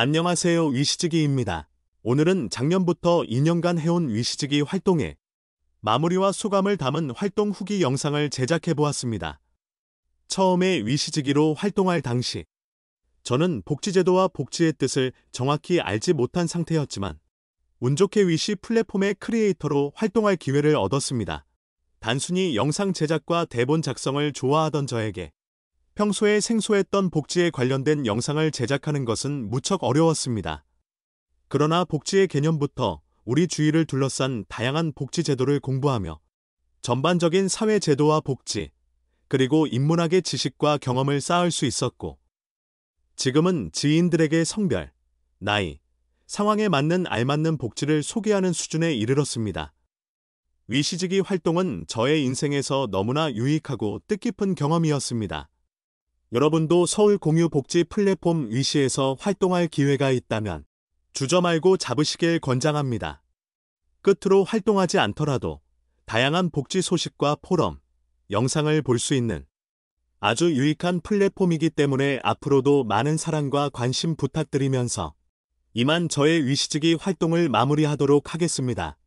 안녕하세요 위시즈기입니다. 오늘은 작년부터 2년간 해온 위시즈기 활동에 마무리와 소감을 담은 활동 후기 영상을 제작해 보았습니다. 처음에 위시즈기로 활동할 당시 저는 복지제도와 복지의 뜻을 정확히 알지 못한 상태였지만 운 좋게 위시 플랫폼의 크리에이터로 활동할 기회를 얻었습니다. 단순히 영상 제작과 대본 작성을 좋아하던 저에게 평소에 생소했던 복지에 관련된 영상을 제작하는 것은 무척 어려웠습니다. 그러나 복지의 개념부터 우리 주위를 둘러싼 다양한 복지 제도를 공부하며 전반적인 사회 제도와 복지, 그리고 인문학의 지식과 경험을 쌓을 수 있었고, 지금은 지인들에게 성별, 나이, 상황에 맞는 알맞는 복지를 소개하는 수준에 이르렀습니다. 위시지기 활동은 저의 인생에서 너무나 유익하고 뜻깊은 경험이었습니다. 여러분도 서울 공유 복지 플랫폼 위시에서 활동할 기회가 있다면 주저 말고 잡으시길 권장합니다. 끝으로 활동하지 않더라도 다양한 복지 소식과 포럼, 영상을 볼 수 있는 아주 유익한 플랫폼이기 때문에 앞으로도 많은 사랑과 관심 부탁드리면서 이만 저의 위시지기 활동을 마무리하도록 하겠습니다.